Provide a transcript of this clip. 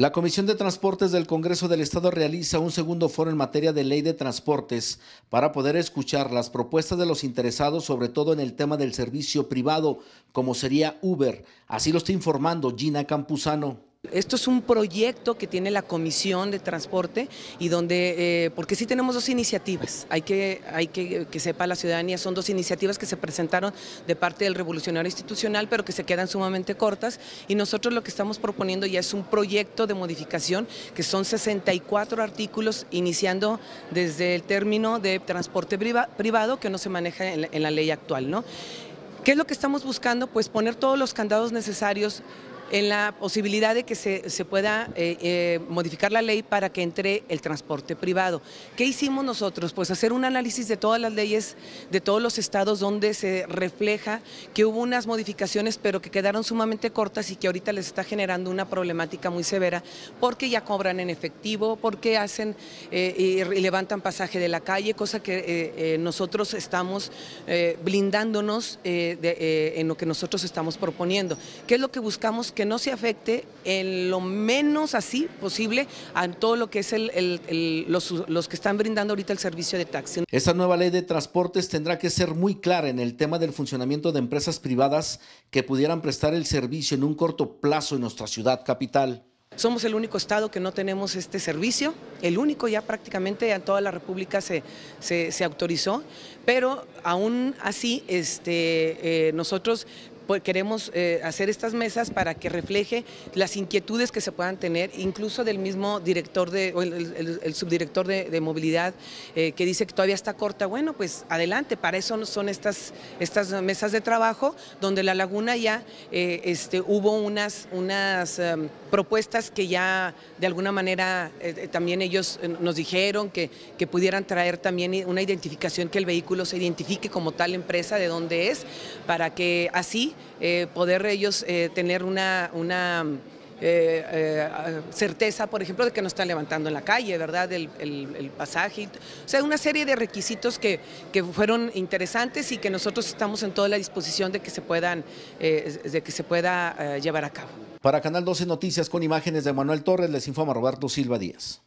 La Comisión de Transportes del Congreso del Estado realiza un segundo foro en materia de ley de transportes para poder escuchar las propuestas de los interesados, sobre todo en el tema del servicio privado, como sería Uber. Así lo está informando Gina Campuzano. Esto es un proyecto que tiene la Comisión de Transporte y donde, eh, porque sí tenemos dos iniciativas, hay, que, hay que, sepa la ciudadanía, son dos iniciativas que se presentaron de parte del Revolucionario Institucional, pero que se quedan sumamente cortas y nosotros lo que estamos proponiendo ya es un proyecto de modificación que son 64 artículos iniciando desde el término de transporte privado que no se maneja en la, ley actual. ¿no? ¿Qué es lo que estamos buscando? Pues poner todos los candados necesarios en la posibilidad de que se, pueda eh, eh, modificar la ley para que entre el transporte privado. ¿Qué hicimos nosotros? Pues hacer un análisis de todas las leyes de todos los estados donde se refleja que hubo unas modificaciones pero que quedaron sumamente cortas y que ahorita les está generando una problemática muy severa porque ya cobran en efectivo, porque hacen eh, y levantan pasaje de la calle, cosa que nosotros estamos blindándonos en lo que nosotros estamos proponiendo. ¿Qué es lo que buscamos? que no se afecte en lo menos así posible a todo lo que es los, que están brindando ahorita el servicio de taxi. Esta nueva ley de transportes tendrá que ser muy clara en el tema del funcionamiento de empresas privadas que pudieran prestar el servicio en un corto plazo en nuestra ciudad capital. Somos el único estado que no tenemos este servicio, el único ya prácticamente en toda la República se, se, autorizó, pero aún así este, eh, nosotros pues, queremos eh, hacer estas mesas para que refleje las inquietudes que se puedan tener, incluso del mismo director de, o el, subdirector de, movilidad eh, que dice que todavía está corta. Bueno, pues adelante, para eso son estas, estas mesas de trabajo donde la laguna ya eh, este, hubo unas, unas em, propuestas que ya de alguna manera también ellos nos dijeron que, que pudieran traer también una identificación, que el vehículo se identifique como tal empresa, de dónde es, para que así eh, poder ellos eh, tener una, una eh, certeza, por ejemplo, de que no están levantando en la calle, ¿verdad? El, pasaje. O sea, una serie de requisitos que, fueron interesantes y que nosotros estamos en toda la disposición de que se, puedan, de que se pueda llevar a cabo. Para Canal 12 Noticias con imágenes de Manuel Torres, les informa Roberto Silva Díaz.